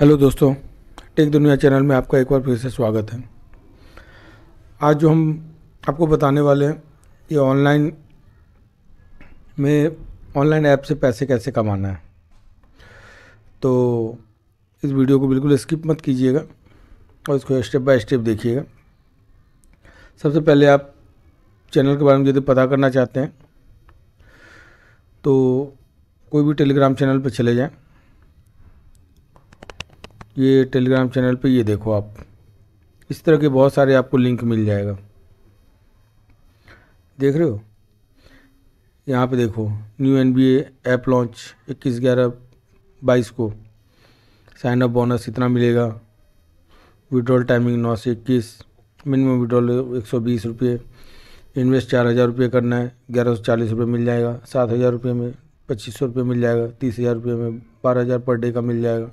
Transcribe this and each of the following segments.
hello दोस्तों take दुनिया channel में आपका एक बार फिर से स्वागत है आज जो हम आपको बताने वाले हैं ये ऑनलाइन में ऑनलाइन ऐप से पैसे कैसे कमाना है तो इस वीडियो को बिल्कुल स्किप मत कीजिएगा और इसको स्टेप बाय स्टेप देखिएगा सबसे पहले आप चैनल के बारे में यदि पता करना चाहते हैं तो कोई भी टेलीग्राम चैनल पर चले जाएँ ये टेलीग्राम चैनल पे ये देखो आप इस तरह के बहुत सारे आपको लिंक मिल जाएगा देख रहे हो यहाँ पे देखो new N B app launch इक्कीस ग्यारह बाईस को साइन अप बोनस इतना मिलेगा विड्रॉल टाइमिंग नौ से इक्कीस मिनिमम विड्रॉल एक सौ बीस रुपये इन्वेस्ट चार हज़ार रुपये करना है ग्यारह सौ चालीस रुपये मिल जाएगा सात हज़ार रुपये में पच्चीस सौ रुपये मिल जाएगा तीस हज़ार रुपये में बारह हज़ार पर डे का मिल जाएगा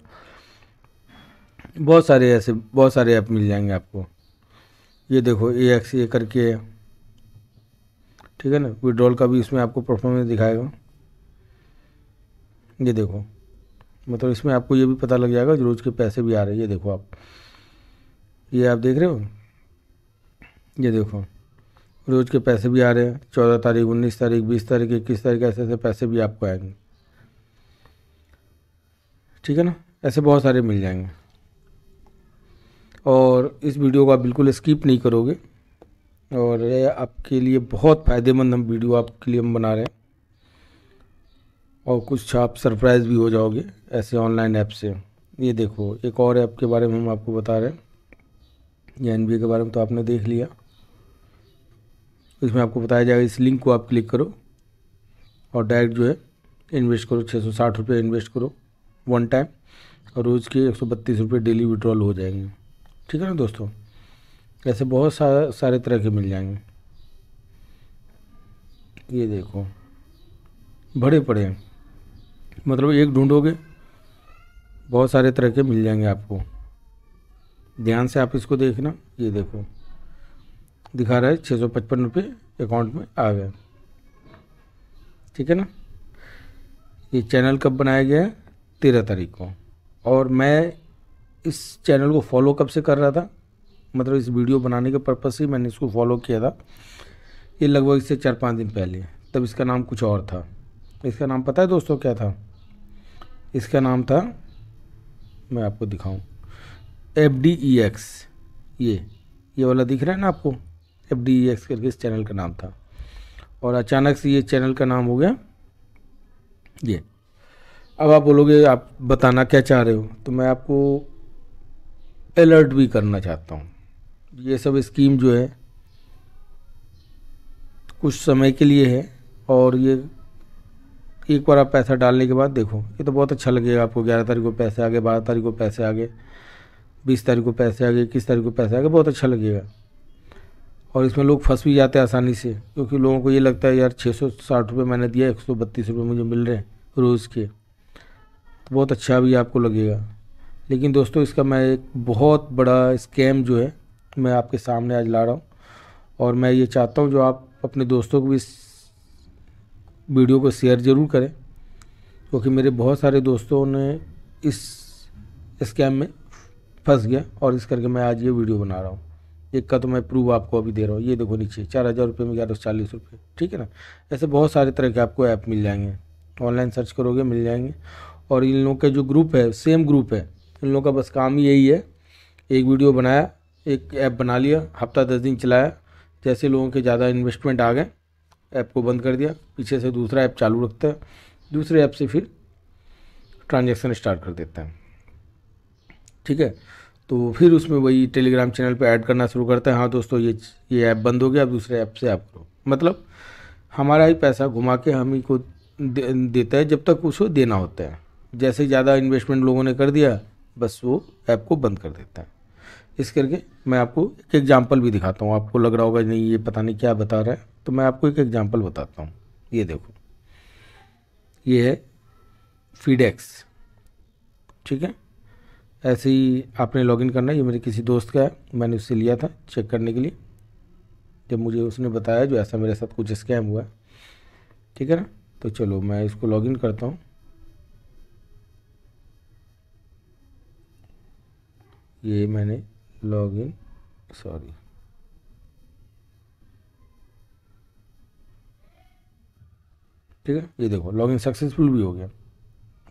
बहुत सारे ऐसे बहुत सारे ऐप मिल जाएंगे आपको ये देखो ए एक्स ए करके ठीक है ना विड्रॉल का भी इसमें आपको परफॉर्मेंस दिखाएगा ये देखो मतलब इसमें आपको ये भी पता लग जाएगा रोज के पैसे भी आ रहे हैं ये देखो आप ये आप देख रहे हो ये देखो रोज के पैसे भी आ रहे हैं चौदह तारीख उन्नीस तारीख बीस तारीख इक्कीस तारीख ऐसे ऐसे पैसे भी आपको आएंगे ठीक है ना ऐसे बहुत सारे मिल जाएंगे और इस वीडियो को आप बिल्कुल स्किप नहीं करोगे और ये आपके लिए बहुत फ़ायदेमंद हम वीडियो आपके लिए हम बना रहे हैं और कुछ आप सरप्राइज भी हो जाओगे ऐसे ऑनलाइन ऐप से ये देखो एक और ऐप के बारे में हम आपको बता रहे हैं या एन के बारे में तो आपने देख लिया इसमें आपको बताया जाएगा इस लिंक को आप क्लिक करो और डायरेक्ट जो है इन्वेस्ट करो छः सौ साठ रुपये इन्वेस्ट करो वन टाइम और रोज़ के एक सौ बत्तीस रुपये डेली विड्रॉल हो जाएंगे ठीक है ना दोस्तों ऐसे बहुत सा, सारे तरह के मिल जाएंगे ये देखो बड़े पड़े हैं मतलब एक ढूंढोगे बहुत सारे तरह के मिल जाएंगे आपको ध्यान से आप इसको देखना ये देखो दिखा रहा है छः सौ पचपन रुपये अकाउंट में आ गए ठीक है ना ये चैनल कब बनाया गया है तेरह तारीख को और मैं इस चैनल को फॉलो कब से कर रहा था मतलब इस वीडियो बनाने के पर्पज़ से मैंने इसको फॉलो किया था ये लगभग इससे चार पाँच दिन पहले तब इसका नाम कुछ और था इसका नाम पता है दोस्तों क्या था इसका नाम था मैं आपको दिखाऊं एफ डी ई एक्स ये ये वाला दिख रहा है ना आपको एफ डी ई एक्स करके इस चैनल का नाम था और अचानक से ये चैनल का नाम हो गया ये अब आप बोलोगे आप बताना क्या चाह रहे हो तो मैं आपको अलर्ट भी करना चाहता हूँ ये सब स्कीम जो है कुछ समय के लिए है और ये एक बार आप पैसा डालने के बाद देखो ये तो बहुत अच्छा लगेगा आपको ग्यारह तारीख को पैसे आ गए बारह तारीख को पैसे आ गए बीस तारीख को पैसे आ गए इक्कीस तारीख को पैसे आ गए बहुत अच्छा लगेगा और इसमें लोग फंस भी जाते हैं आसानी से क्योंकि लोगों को ये लगता है यार छः सौ साठ रुपये मैंने दिया एक सौ बत्तीस रुपये मुझे मिल रहे हैं रोज़ के तो बहुत अच्छा भी आपको लगेगा लेकिन दोस्तों इसका मैं एक बहुत बड़ा स्कैम जो है मैं आपके सामने आज ला रहा हूँ और मैं ये चाहता हूँ जो आप अपने दोस्तों को भी इस वीडियो को शेयर ज़रूर करें क्योंकि मेरे बहुत सारे दोस्तों ने इस स्कैम में फंस गया और इस करके मैं आज ये वीडियो बना रहा हूँ एक का तो मैं प्रूफ आपको अभी दे रहा हूँ ये देखो नीचे चार हज़ार रुपये में ग्यारह सौ चालीस रुपये ठीक है ना ऐसे बहुत सारे तरह के आपको ऐप मिल जाएंगे ऑनलाइन सर्च करोगे मिल जाएंगे और इन लोगों का जो ग्रुप है सेम ग्रुप है इन लोगों का बस काम ही यही है एक वीडियो बनाया एक ऐप बना लिया हफ्ता दस दिन चलाया जैसे लोगों के ज़्यादा इन्वेस्टमेंट आ गए ऐप को बंद कर दिया पीछे से दूसरा ऐप चालू रखता है दूसरे ऐप से फिर ट्रांजेक्शन स्टार्ट कर देता है ठीक है तो फिर उसमें वही टेलीग्राम चैनल पे ऐड करना शुरू करते हैं हाँ दोस्तों ये ये ऐप बंद हो गया अब दूसरे ऐप से ऐप करो मतलब हमारा ही पैसा घुमा के हम ही को दे, देता है जब तक उसको देना होता है जैसे ज़्यादा इन्वेस्टमेंट लोगों ने कर दिया बस वो ऐप को बंद कर देता है इस करके मैं आपको एक एग्जाम्पल भी दिखाता हूँ आपको लग रहा होगा नहीं ये पता नहीं क्या बता रहा है तो मैं आपको एक एग्जाम्पल बताता हूँ ये देखो ये है फीडेक्स ठीक है ऐसे ही आपने लॉगिन करना है ये मेरे किसी दोस्त का है मैंने उससे लिया था चेक करने के लिए जब मुझे उसने बताया जो ऐसा मेरे साथ कुछ स्कैम हुआ ठीक है ना तो चलो मैं इसको लॉगिन करता हूँ ये मैंने लॉगिन सॉरी ठीक है ये देखो लॉगिन सक्सेसफुल भी हो गया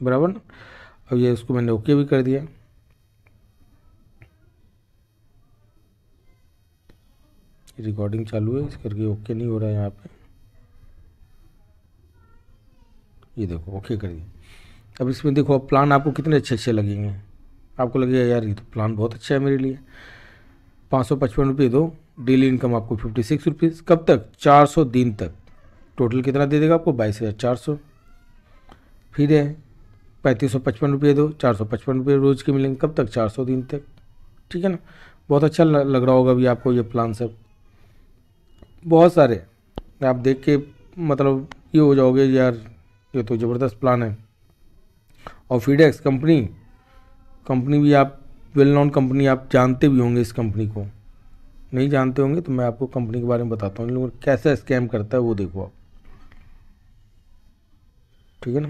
बराबर ना अब ये इसको मैंने ओके भी कर दिया रिकॉर्डिंग चालू है इस करके ओके नहीं हो रहा है यहाँ पे ये देखो ओके कर दिया अब इसमें देखो अब प्लान आपको कितने अच्छे अच्छे लगेंगे आपको लगेगा यार ये तो प्लान बहुत अच्छा है मेरे लिए पाँच सौ पचपन रुपये दो डेली इनकम आपको फिफ्टी सिक्स रुपीज़ कब तक चार सौ दिन तक टोटल कितना दे देगा आपको बाईस हज़ार चार सौ फिर है पैंतीस सौ पचपन रुपये दो चार सौ पचपन रुपये रोज़ के मिलेंगे कब तक चार सौ दिन तक ठीक है ना बहुत अच्छा लग रहा होगा अभी आपको ये प्लान सब बहुत सारे आप देख के मतलब ये हो जाओगे यार ये तो ज़बरदस्त प्लान है और फीडेक्स कंपनी कंपनी भी आप वेल नॉन कंपनी आप जानते भी होंगे इस कंपनी को नहीं जानते होंगे तो मैं आपको कंपनी के बारे में बताता हूँ लेकिन कैसे कैसा स्कैम करता है वो देखो आप ठीक है ना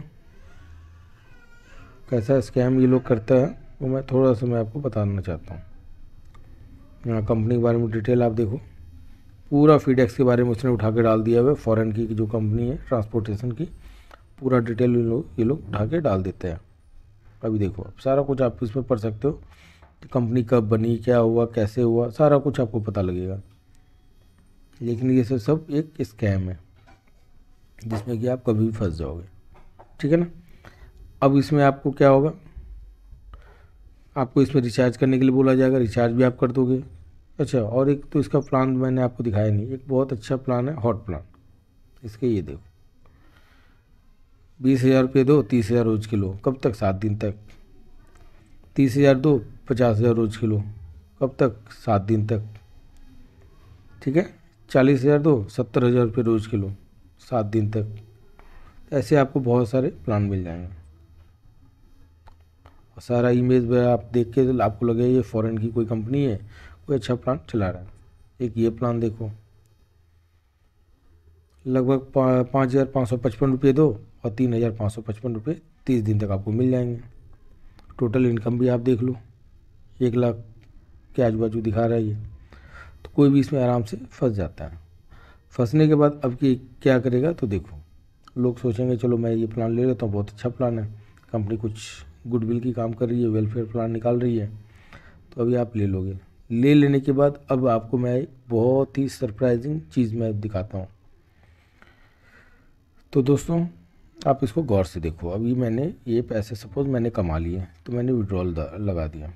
कैसा स्कैम ये लोग करता है वो मैं थोड़ा सा मैं आपको बताना चाहता हूँ यहाँ कंपनी के बारे में डिटेल आप देखो पूरा फीडेक्स के बारे में उसने उठा के डाल दिया हुआ है फ़ॉरन की जो कंपनी है ट्रांसपोर्टेशन की पूरा डिटेल ये लोग ये लोग उठा के डाल देते हैं अभी देखो आप सारा कुछ आप इसमें पढ़ सकते हो कि कंपनी कब बनी क्या हुआ कैसे हुआ सारा कुछ आपको पता लगेगा लेकिन ये सब सब एक स्कैम है जिसमें कि आप कभी भी फंस जाओगे ठीक है ना अब इसमें आपको क्या होगा आपको इसमें रिचार्ज करने के लिए बोला जाएगा रिचार्ज भी आप कर दोगे अच्छा और एक तो इसका प्लान मैंने आपको दिखाया नहीं एक बहुत अच्छा प्लान है हॉट प्लान इसके ये देखो बीस हज़ार रुपये दो तीस हज़ार रोज़ किलो कब तक सात दिन तक तीस हज़ार दो पचास हज़ार रोज़ किलो कब तक सात दिन तक ठीक है चालीस हज़ार दो सत्तर हज़ार रुपये रोज़ किलो सात दिन तक ऐसे आपको बहुत सारे प्लान मिल जाएंगे और सारा इमेज आप देख के आपको लगे ये फॉरेन की कोई कंपनी है कोई अच्छा प्लान चला रहा है एक ये प्लान देखो लगभग पाँच हज़ार पाँच सौ पचपन रुपये दो और तीन हज़ार पाँच सौ पचपन रुपये तीस दिन तक आपको मिल जाएंगे टोटल इनकम भी आप देख लो एक लाख के आजू बाजू दिखा रहा है ये तो कोई भी इसमें आराम से फंस जाता है फंसने के बाद अब कि क्या करेगा तो देखो लोग सोचेंगे चलो मैं ये प्लान ले लेता हूँ बहुत अच्छा प्लान है कंपनी कुछ गुडविल की काम कर रही है वेलफेयर प्लान निकाल रही है तो अभी आप ले लोगे ले लेने के बाद अब आपको मैं एक बहुत ही सरप्राइजिंग चीज़ मैं दिखाता हूँ तो दोस्तों आप इसको गौर से देखो अभी मैंने ये पैसे सपोज़ मैंने कमा लिए तो मैंने विड्रॉल लगा दिया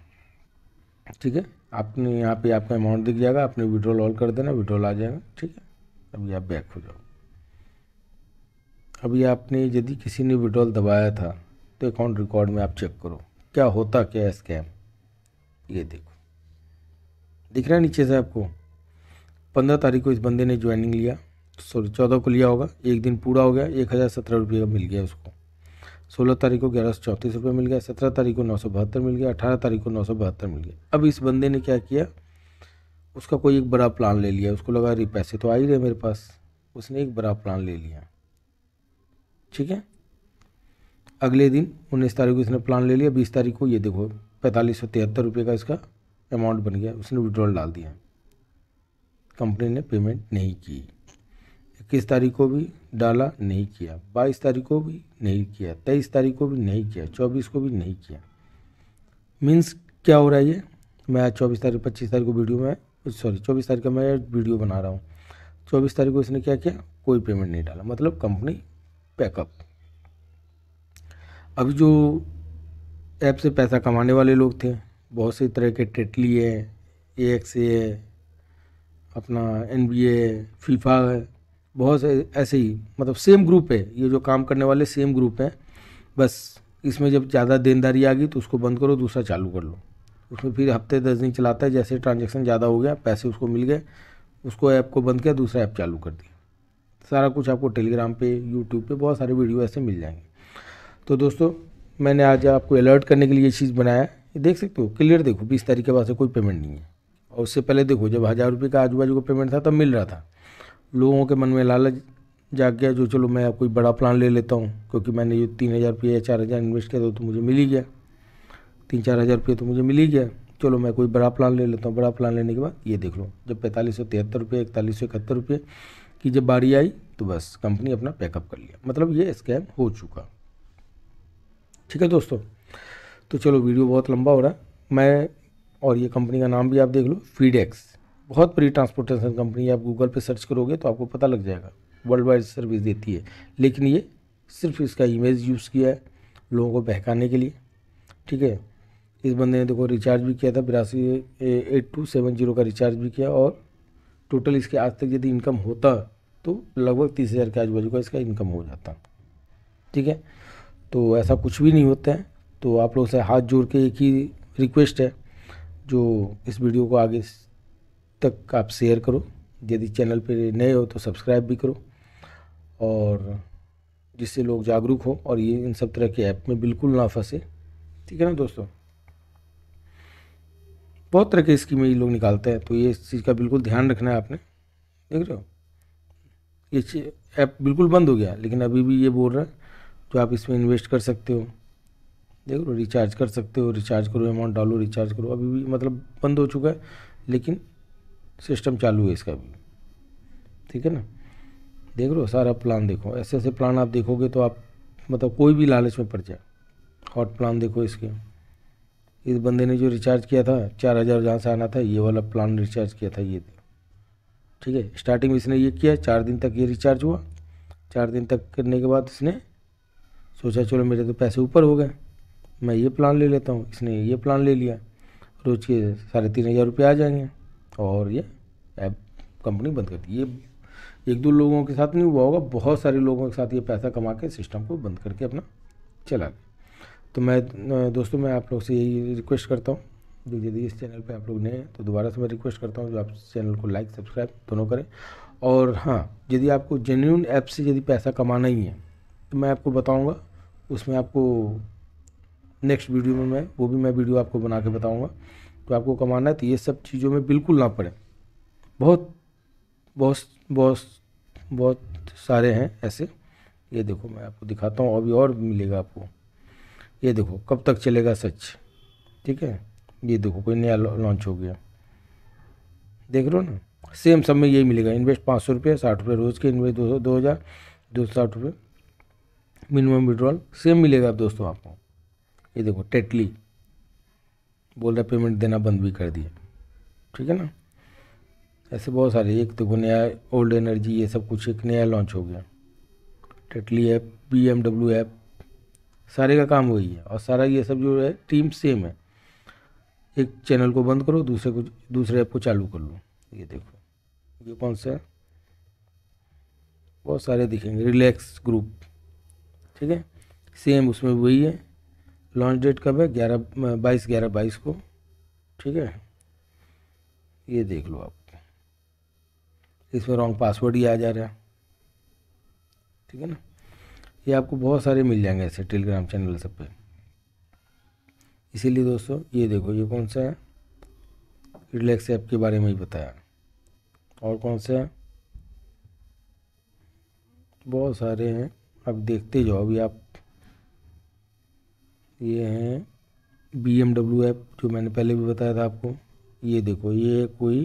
ठीक है आपने यहाँ पे आपका अमाउंट दिख जाएगा आपने विड्रॉल ऑल कर देना विड्रॉल आ जाएगा ठीक है अभी आप बैक हो जाओ अभी आपने यदि किसी ने विड्रॉल दबाया था तो अकाउंट रिकॉर्ड में आप चेक करो क्या होता क्या है स्कैम ये देखो दिख रहा है नीचे से आपको पंद्रह तारीख को इस बंदे ने ज्वाइनिंग लिया सॉरी चौदह को लिया होगा एक दिन पूरा हो गया एक हज़ार सत्रह रुपये का मिल गया उसको सोलह तारीख को ग्यारह सौ चौंतीस रुपये मिल गया सत्रह तारीख को नौ सौ बहत्तर मिल गया अठारह तारीख को नौ सौ बहत्तर मिल गया अब इस बंदे ने क्या किया उसका कोई एक बड़ा प्लान ले लिया उसको लगा अरे पैसे तो आ ही रहे मेरे पास उसने एक बड़ा प्लान ले लिया ठीक है अगले दिन उन्नीस तारीख को इसने प्लान ले लिया बीस तारीख को ये देखो पैंतालीस सौ तिहत्तर रुपये का इसका अमाउंट बन गया उसने विड्रॉल डाल दिया कंपनी ने पेमेंट नहीं की इक्कीस तारीख को भी डाला नहीं किया बाईस तारीख को भी नहीं किया तेईस तारीख को भी नहीं किया चौबीस को भी नहीं किया मीन्स क्या हो रहा है ये मैं आज चौबीस तारीख पच्चीस तारीख को वीडियो में सॉरी चौबीस तारीख का मैं वीडियो बना रहा हूँ चौबीस तारीख को इसने क्या किया कोई पेमेंट नहीं डाला मतलब कंपनी पैकअप अभी जो ऐप से पैसा कमाने वाले लोग थे बहुत से तरह के टेटली है ए एक्स ए है अपना एन बी ए फीफा है बहुत से ऐसे ही मतलब सेम ग्रुप है ये जो काम करने वाले सेम ग्रुप हैं बस इसमें जब ज़्यादा देनदारी आ गई तो उसको बंद करो दूसरा चालू कर लो उसमें फिर हफ्ते दस दिन चलाता है जैसे ट्रांजेक्शन ज़्यादा हो गया पैसे उसको मिल गए उसको ऐप को बंद किया दूसरा ऐप चालू कर दिया सारा कुछ आपको टेलीग्राम पे यूट्यूब पे बहुत सारे वीडियो ऐसे मिल जाएंगे तो दोस्तों मैंने आज आपको अलर्ट करने के लिए ये चीज़ बनाया है देख सकते हो क्लियर देखो बीस तारीख के बाद से कोई पेमेंट नहीं है और उससे पहले देखो जब हज़ार रुपये का आजू बाजू का पेमेंट था तब मिल रहा था लोगों के मन में लालच जाग गया जो चलो मैं कोई बड़ा प्लान ले लेता हूँ क्योंकि मैंने जो तीन हज़ार रुपये या चार हज़ार इन्वेस्ट किया तो, तो मुझे मिल ही गया तीन चार हज़ार रुपये तो मुझे मिल ही गया चलो मैं कोई बड़ा प्लान ले लेता हूँ बड़ा प्लान लेने के बाद ये देख लो जब पैंतालीस सौ तिहत्तर रुपये इकतालीस सौ इकहत्तर रुपये की जब बारी आई तो बस कंपनी अपना पैकअप कर लिया मतलब ये स्कैम हो चुका ठीक है दोस्तों तो चलो वीडियो बहुत लंबा हो रहा है मैं और ये कंपनी का नाम भी आप देख लो फीडेक्स बहुत बड़ी ट्रांसपोर्टेशन कंपनी आप गूगल पे सर्च करोगे तो आपको पता लग जाएगा वर्ल्ड वाइड सर्विस देती है लेकिन ये सिर्फ इसका इमेज यूज़ किया है लोगों को बहकाने के लिए ठीक है इस बंदे ने देखो रिचार्ज भी किया था बिरासी एट टू सेवन जीरो का रिचार्ज भी किया और टोटल इसके आज तक यदि इनकम होता तो लगभग तीस हज़ार के आजू बाजू का इसका इनकम हो जाता ठीक है तो ऐसा कुछ भी नहीं होता है तो आप लोगों से हाथ जोड़ के एक ही रिक्वेस्ट है जो इस वीडियो को आगे तक आप शेयर करो यदि चैनल पर नए हो तो सब्सक्राइब भी करो और जिससे लोग जागरूक हो और ये इन सब तरह के ऐप में बिल्कुल ना फंसे ठीक है ना दोस्तों बहुत तरह की स्कीमें ये लोग निकालते हैं तो ये इस चीज़ का बिल्कुल ध्यान रखना है आपने देख रहे हो ये ऐप बिल्कुल बंद हो गया लेकिन अभी भी ये बोल रहा है जो आप इसमें इन्वेस्ट कर सकते हो देख लो रिचार्ज कर सकते हो रिचार्ज करो अमाउंट डालो रिचार्ज करो अभी भी मतलब बंद हो चुका है लेकिन सिस्टम चालू है इसका भी ठीक है ना देख रहे हो सारा प्लान देखो ऐसे ऐसे प्लान आप देखोगे तो आप मतलब कोई भी लालच में पड़ जाए हॉट प्लान देखो इसके इस बंदे ने जो रिचार्ज किया था चार हज़ार जहाँ से आना था ये वाला प्लान रिचार्ज किया था ये ठीक है स्टार्टिंग में इसने ये किया चार दिन तक ये रिचार्ज हुआ चार दिन तक करने के बाद इसने सोचा चलो मेरे तो पैसे ऊपर हो गए मैं ये प्लान ले लेता हूँ इसने ये प्लान ले लिया रोज़ के साढ़े तीन हज़ार रुपये आ जाएंगे और ये ऐप कंपनी बंद कर दी ये एक दो लोगों के साथ नहीं हुआ होगा बहुत सारे लोगों के साथ ये पैसा कमा के सिस्टम को बंद करके अपना चला दें तो मैं दोस्तों मैं आप लोग से यही रिक्वेस्ट करता हूँ जो यदि इस चैनल पे आप लोग नए हैं तो दोबारा से मैं रिक्वेस्ट करता हूँ जो आप चैनल को लाइक सब्सक्राइब दोनों करें और हाँ यदि आपको जेन्यून ऐप से यदि पैसा कमाना ही है तो मैं आपको बताऊँगा उसमें आपको नेक्स्ट वीडियो में मैं वो भी मैं वीडियो आपको बना के बताऊँगा तो आपको कमाना है तो ये सब चीज़ों में बिल्कुल ना पड़े बहुत बहुत बहुत बहुत सारे हैं ऐसे ये देखो मैं आपको दिखाता हूँ अभी और मिलेगा आपको ये देखो कब तक चलेगा सच ठीक है ये देखो कोई नया लॉन्च हो गया देख रहे हो ना सेम सब में यही मिलेगा इन्वेस्ट पाँच सौ रुपये साठ रुपये रोज़ के इन्वेस्ट दो सौ दो हज़ार दो सौ साठ रुपये मिनिमम विड्रॉल सेम मिलेगा दोस्तों आपको ये देखो टेटली बोल रहा पेमेंट देना बंद भी कर दिया ठीक है ना ऐसे बहुत सारे एक तो नया ओल्ड एनर्जी ये सब कुछ एक नया लॉन्च हो गया Tetley app B M W app सारे का काम वही है और सारा ये सब जो है टीम सेम है एक चैनल को बंद करो दूसरे को दूसरे ऐप को चालू कर लो ये देखो ये कौन सा है बहुत सारे दिखेंगे रिलैक्स ग्रुप ठीक है सेम उसमें वही है लॉन्च डेट कब है ग्यारह बाईस ग्यारह बाईस को ठीक है ये देख लो आप इसमें रॉन्ग पासवर्ड ही आ जा रहा है ठीक है ना ये आपको बहुत सारे मिल जाएंगे ऐसे टेलीग्राम चैनल सब पे इसीलिए दोस्तों ये देखो ये कौन सा है रिलैक्स ऐप के बारे में ही बताया और कौन सा है बहुत सारे हैं अब देखते जाओ अभी आप ये हैं बी एम डब्ल्यू ऐप जो मैंने पहले भी बताया था आपको ये देखो ये कोई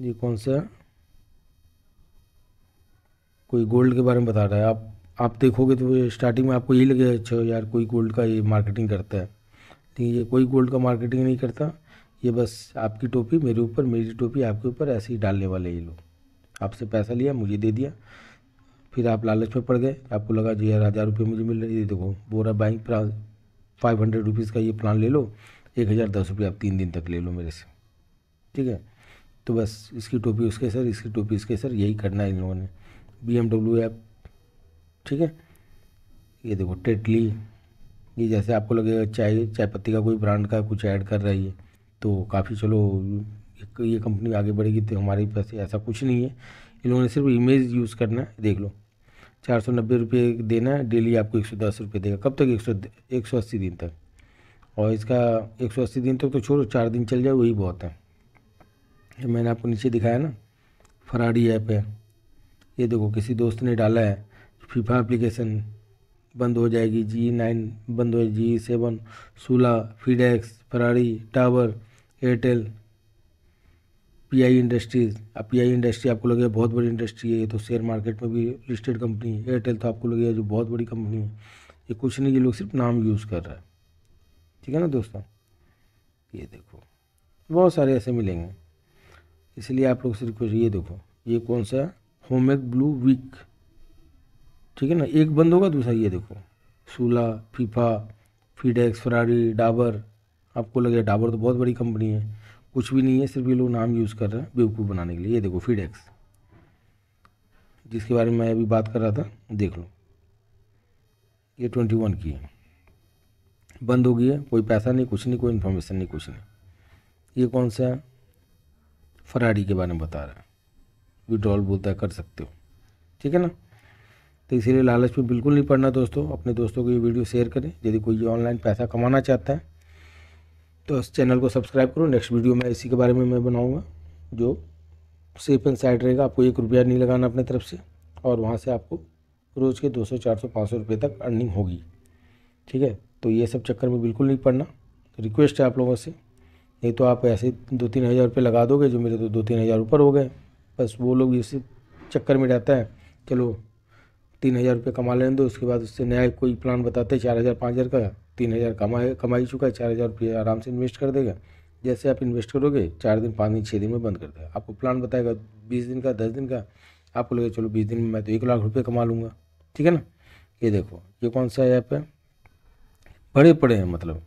ये कौन सा कोई गोल्ड के बारे में बता रहा है आप आप देखोगे तो स्टार्टिंग में आपको यही लगे अच्छा यार कोई गोल्ड का ये मार्केटिंग करता है लेकिन ये कोई गोल्ड का मार्केटिंग नहीं करता ये बस आपकी टोपी मेरे ऊपर मेरी टोपी आपके ऊपर ऐसे ही डालने वाले ये लोग आपसे पैसा लिया मुझे दे दिया फिर आप लालच में पड़ गए आपको लगा जी यार हज़ार रुपये मुझे मिल रही है देखो बोरा bike plan five hundred rupees का ये प्लान ले लो एक हज़ार दस रुपये आप तीन दिन तक ले लो मेरे से ठीक है तो बस इसकी टोपी उसके सर इसकी टोपी इसके सर यही करना है इन लोगों ने बी एम डब्ल्यू ऐप ठीक है ये देखो टेटली ये जैसे आपको लगेगा चाय चाय पत्ती का कोई ब्रांड का कुछ ऐड कर रही है तो काफ़ी चलो ये कंपनी आगे बढ़ेगी तो हमारे पास ऐसा कुछ नहीं है इन्होंने सिर्फ इमेज यूज़ करना है देख लो चार सौ नब्बे रुपये देना है डेली आपको एक सौ दस रुपये देगा कब तक एक सौ एक सौ अस्सी दिन तक और इसका एक सौ अस्सी दिन तक तो छोड़ो चार दिन चल जाए वही बहुत है ये मैंने आपको नीचे दिखाया ना फराड़ी ऐप है ये देखो किसी दोस्त ने डाला है फीफा एप्लीकेशन बंद हो जाएगी जी नाइन बंद हो जाएगी जी सेवन सोलह FedEx Ferrari tower Airtel PI industries अब पीआई इंडस्ट्री आपको लगेगा बहुत बड़ी इंडस्ट्री है ये तो शेयर मार्केट में भी लिस्टेड कंपनी है एयरटेल तो आपको लगेगा जो बहुत बड़ी कंपनी है ये कुछ नहीं ये लोग सिर्फ नाम यूज़ कर रहा है ठीक है ना दोस्तों ये देखो बहुत सारे ऐसे मिलेंगे इसलिए आप लोग सिर्फ ये देखो ये कौन सा होमेक ब्लू वीक ठीक है ना एक बंद होगा दूसरा ये देखो Sula FIFA FedEx Ferrari Dabur आपको लगे डाबर तो बहुत बड़ी कंपनी है कुछ भी नहीं है सिर्फ ये लोग नाम यूज़ कर रहे हैं बेवकूफ़ बनाने के लिए ये देखो फीडेक्स जिसके बारे में मैं अभी बात कर रहा था देख लो ये ट्वेंटी वन की है बंद हो गई है कोई पैसा नहीं कुछ नहीं कोई इन्फॉर्मेशन नहीं कुछ नहीं ये कौन सा है फराड़ी के बारे में बता रहा है विड्रॉल बोलता है कर सकते हो ठीक है ना तो इसीलिए लालच पर बिल्कुल नहीं पड़ना दोस्तों अपने दोस्तों को ये वीडियो शेयर करें यदि कोई ऑनलाइन पैसा कमाना चाहता है तो इस चैनल को सब्सक्राइब करो नेक्स्ट वीडियो में इसी के बारे में मैं बनाऊँगा जो सेफ एंड साइड रहेगा आपको एक रुपया नहीं लगाना अपने तरफ से और वहाँ से आपको रोज़ के दो सौ चार सौ पाँच सौ रुपये तक अर्निंग होगी ठीक है तो ये सब चक्कर में बिल्कुल नहीं पड़ना तो रिक्वेस्ट है आप लोगों से नहीं तो आप ऐसे दो तीन हज़ार रुपये लगा दोगे जो मेरे तो दो तीन हज़ार ऊपर हो गए बस वो लोग इस चक्कर में रहता है चलो तीन हज़ार रुपये कमा लेने दो उसके बाद उससे नया कोई प्लान बताते हैं चार हज़ार पाँच हज़ार का तीन हज़ार कमाए कमा चुका है चार हज़ार रुपया आराम से इन्वेस्ट कर देगा जैसे आप इन्वेस्ट करोगे चार दिन पाँच दिन छः दिन में बंद कर देगा आपको प्लान बताएगा बीस दिन का दस दिन का आपको लगेगा चलो बीस दिन में मैं तो एक लाख रुपये कमा लूँगा ठीक है ना ये देखो ये कौन सा ऐप है बड़े पड़े हैं मतलब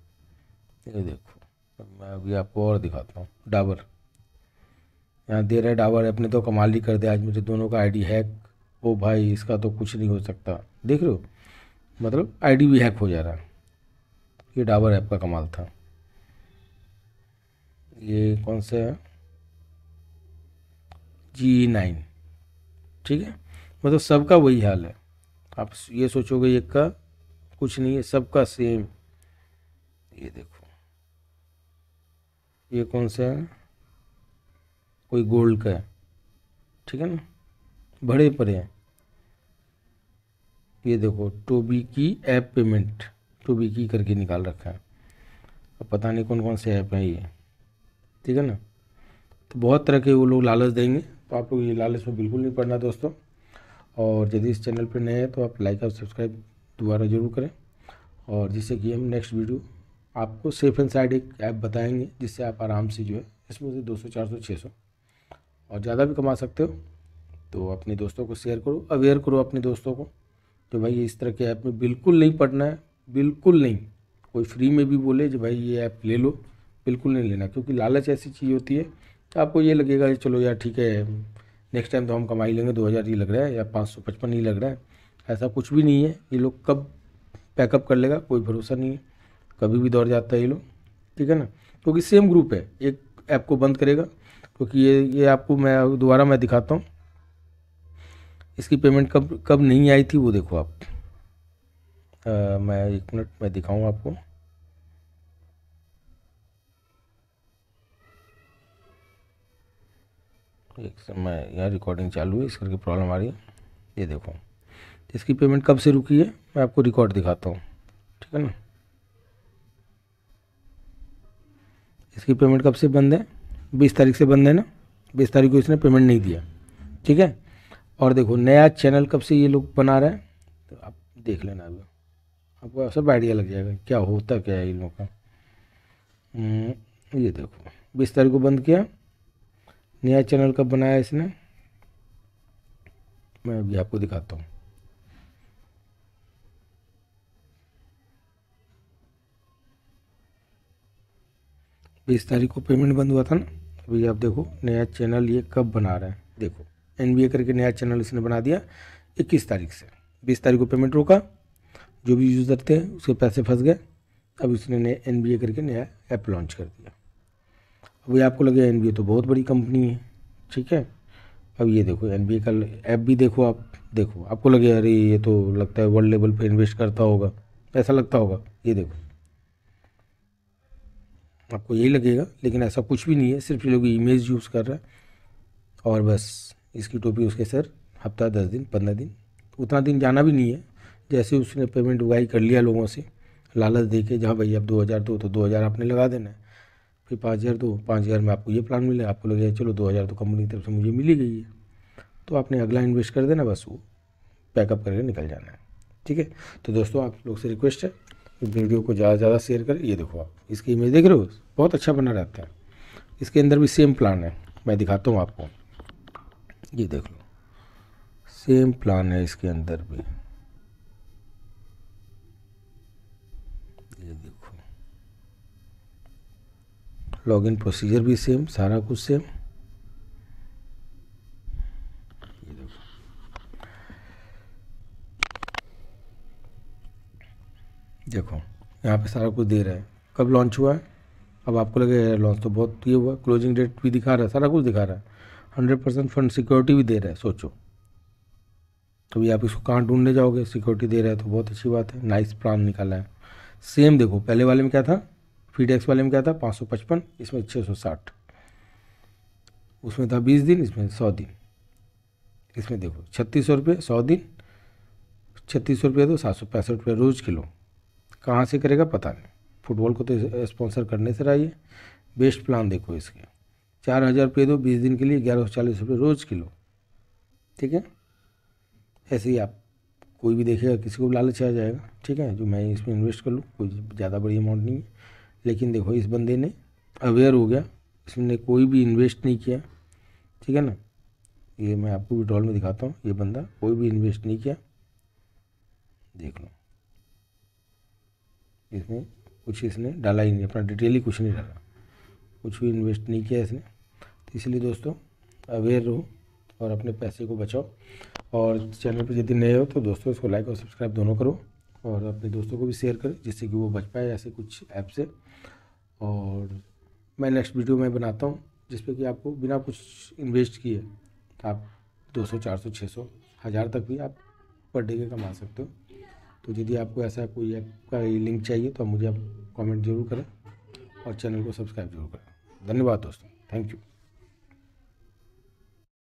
ये देखो मैं अभी आपको और दिखाता हूँ डाबर यहाँ दे रहे डाबर अपने तो कमाल ही कर दिया आज मुझे दोनों का आईडी हैक ओ भाई इसका तो कुछ नहीं हो सकता देख रहे हो मतलब आईडी भी हैक हो जा रहा है ये डाबर ऐप का कमाल था ये कौन सा है जी नाइन ठीक है मतलब सबका वही हाल है आप ये सोचोगे एक का कुछ नहीं है सबका सेम ये देखो ये कौन सा है कोई गोल्ड का है ठीक है ना बड़े परे हैं ये देखो टोबी की ऐप पेमेंट टू बी की करके निकाल रखा है अब पता नहीं कौन कौन से ऐप हैं ये ठीक है ना तो बहुत तरह के वो लोग लालच देंगे तो आप लोग ये लालच में बिल्कुल नहीं पढ़ना दोस्तों और यदि इस चैनल पर नए हैं तो आप लाइक और सब्सक्राइब दोबारा ज़रूर करें और जिससे कि हम नेक्स्ट वीडियो आपको सेफ एंड साइड एक ऐप बताएंगे जिससे आप आराम से जो है इसमें से 200, 400, 600 और ज़्यादा भी कमा सकते हो तो अपने दोस्तों को शेयर करो अवेयर करो अपने दोस्तों को कि भाई इस तरह के ऐप में बिल्कुल नहीं पढ़ना है बिल्कुल नहीं कोई फ्री में भी बोले जो भाई ये ऐप ले लो बिल्कुल नहीं लेना क्योंकि लालच ऐसी चीज़ होती है तो आपको ये लगेगा कि चलो यार ठीक है नेक्स्ट टाइम तो हम कमाई लेंगे दो हज़ार ही लग रहा है या पाँच सौ पचपन ही लग रहा है ऐसा कुछ भी नहीं है ये लोग कब पैकअप कर लेगा कोई भरोसा नहीं है कभी भी दौड़ जाता है ये लोग ठीक है ना क्योंकि सेम ग्रुप है एक ऐप को बंद करेगा क्योंकि ये ये आपको मैं दोबारा मैं दिखाता हूँ इसकी पेमेंट कब कब नहीं आई थी वो देखो आप आ, मैं एक मिनट में दिखाऊँ आपको एक समय यहाँ रिकॉर्डिंग चालू है इस करके प्रॉब्लम आ रही है ये देखो इसकी पेमेंट कब से रुकी है मैं आपको रिकॉर्ड दिखाता हूँ ठीक है ना इसकी पेमेंट कब से बंद है बीस तारीख से बंद है ना बीस तारीख को इसने पेमेंट नहीं दिया ठीक है और देखो नया चैनल कब से ये लोग बना रहे हैं तो आप देख लेना अभी आपको सब आइडिया लग जाएगा क्या होता क्या है इन लोग का हम्म, ये देखो बीस तारीख को बंद किया नया चैनल कब बनाया इसने मैं अभी आपको दिखाता हूँ बीस तारीख को पेमेंट बंद हुआ था ना अभी आप देखो नया चैनल ये कब बना रहे हैं देखो एन करके नया चैनल इसने बना दिया इक्कीस तारीख से बीस तारीख को पेमेंट रोका जो भी यूज़र थे उसके पैसे फंस गए अब उसने एन करके नया ऐप लॉन्च कर दिया अब ये आपको लगे एन तो बहुत बड़ी कंपनी है ठीक है अब ये देखो एन का ऐप भी देखो आप देखो आपको लगे अरे ये तो लगता है वर्ल्ड लेवल पे इन्वेस्ट करता होगा ऐसा लगता होगा ये देखो आपको यही लगेगा लेकिन ऐसा कुछ भी नहीं है सिर्फ ये लोग इमेज यूज़ कर रहा है और बस इसकी टोपी उसके सर हफ्ता दस दिन पंद्रह दिन उतना दिन जाना भी नहीं है जैसे उसने पेमेंट उगाही कर लिया लोगों से लालच दे के जहाँ भाई आप दो हज़ार दो तो दो हज़ार आपने लगा देना है फिर पाँच हज़ार दो पाँच हज़ार में आपको ये प्लान मिला आपको लगे चलो दो हज़ार तो कंपनी की तरफ से मुझे मिली गई है तो आपने अगला इन्वेस्ट कर देना बस वो पैकअप करके निकल जाना है ठीक है तो दोस्तों आप लोग से रिक्वेस्ट है वीडियो को ज़्यादा से ज़्यादा शेयर करें ये देखो आप इसकी इमेज देख रहे हो बहुत अच्छा बना रहता है इसके अंदर भी सेम प्लान है मैं दिखाता हूँ आपको ये देख लो सेम प्लान है इसके अंदर भी लॉगिन प्रोसीजर भी सेम सारा कुछ सेम देखो यहाँ पे सारा कुछ दे रहा है कब लॉन्च हुआ है अब आपको लगे लॉन्च तो बहुत ये हुआ क्लोजिंग डेट भी दिखा रहा है सारा कुछ दिखा रहा है हंड्रेड परसेंट फंड सिक्योरिटी भी दे रहा है सोचो तो आप इसको कहाँ ढूंढने जाओगे सिक्योरिटी दे रहा है तो बहुत अच्छी बात है नाइस प्लान निकाला है सेम देखो पहले वाले में क्या था फीडेक्स वाले में क्या था पाँच सौ पचपन इसमें छः सौ साठ उसमें था बीस दिन इसमें सौ दिन इसमें देखो छत्तीस सौ रुपये सौ दिन छत्तीस सौ रुपये तो सात सौ पैंसठ रुपये रोज़ किलो कहाँ से करेगा पता नहीं फुटबॉल को तो स्पॉन्सर करने से रहिए बेस्ट प्लान देखो इसके चार हज़ार रुपये दो बीस दिन के लिए ग्यारह सौ चालीस रुपये रोज़ किलो ठीक है ऐसे ही आप कोई भी देखेगा किसी को भी लालच आ जाएगा ठीक है जो मैं इसमें इन्वेस्ट कर लूँ कोई ज़्यादा बड़ी अमाउंट नहीं है लेकिन देखो इस बंदे ने अवेयर हो गया इसने कोई भी इन्वेस्ट नहीं किया ठीक है ना ये मैं आपको विड्रॉल में दिखाता हूँ ये बंदा कोई भी इन्वेस्ट नहीं किया देख लो इसमें कुछ इसने डाला ही नहीं अपना डिटेल ही कुछ नहीं डाला कुछ भी इन्वेस्ट नहीं किया इसने तो इसलिए दोस्तों अवेयर रहो और अपने पैसे को बचाओ और चैनल पर यदि नए हो तो दोस्तों इसको लाइक और सब्सक्राइब दोनों करो और अपने दोस्तों को भी शेयर करें जिससे कि वो बच पाए ऐसे कुछ ऐप से और मैं नेक्स्ट वीडियो में बनाता हूँ जिस पर कि आपको बिना कुछ इन्वेस्ट किए आप 200, 400, 600, हज़ार तक भी आप पर डे के कमा सकते हो तो यदि आपको ऐसा कोई ऐप का लिंक चाहिए तो मुझे आप कॉमेंट ज़रूर करें और चैनल को सब्सक्राइब जरूर करें धन्यवाद दोस्तों थैंक यू